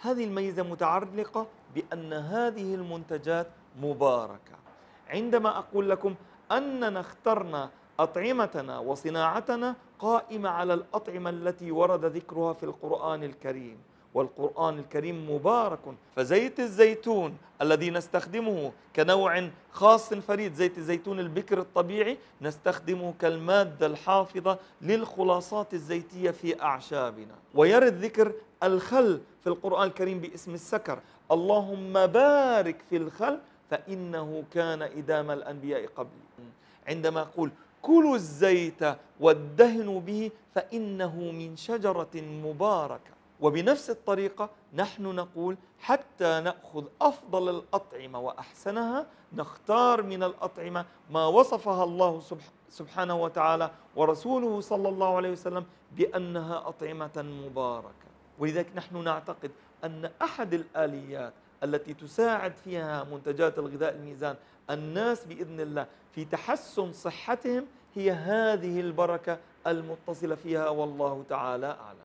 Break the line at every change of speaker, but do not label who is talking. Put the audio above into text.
هذه الميزة متعلقة بأن هذه المنتجات مباركة عندما أقول لكم أننا اخترنا أطعمتنا وصناعتنا قائمة على الأطعمة التي ورد ذكرها في القرآن الكريم والقرآن الكريم مبارك فزيت الزيتون الذي نستخدمه كنوع خاص فريد زيت الزيتون البكر الطبيعي نستخدمه كالمادة الحافظة للخلاصات الزيتية في أعشابنا ويرد ذكر الخل في القرآن الكريم باسم السكر اللهم بارك في الخل فإنه كان إدام الأنبياء قبلي عندما أقول كلوا الزيت وادهنوا به فإنه من شجرة مباركة وبنفس الطريقة نحن نقول حتى نأخذ أفضل الأطعمة وأحسنها نختار من الأطعمة ما وصفها الله سبحانه وتعالى ورسوله صلى الله عليه وسلم بأنها أطعمة مباركة ولذلك نحن نعتقد أن أحد الآليات التي تساعد فيها منتجات الغذاء الميزان الناس باذن الله في تحسن صحتهم هي هذه البركه المتصله فيها والله تعالى اعلم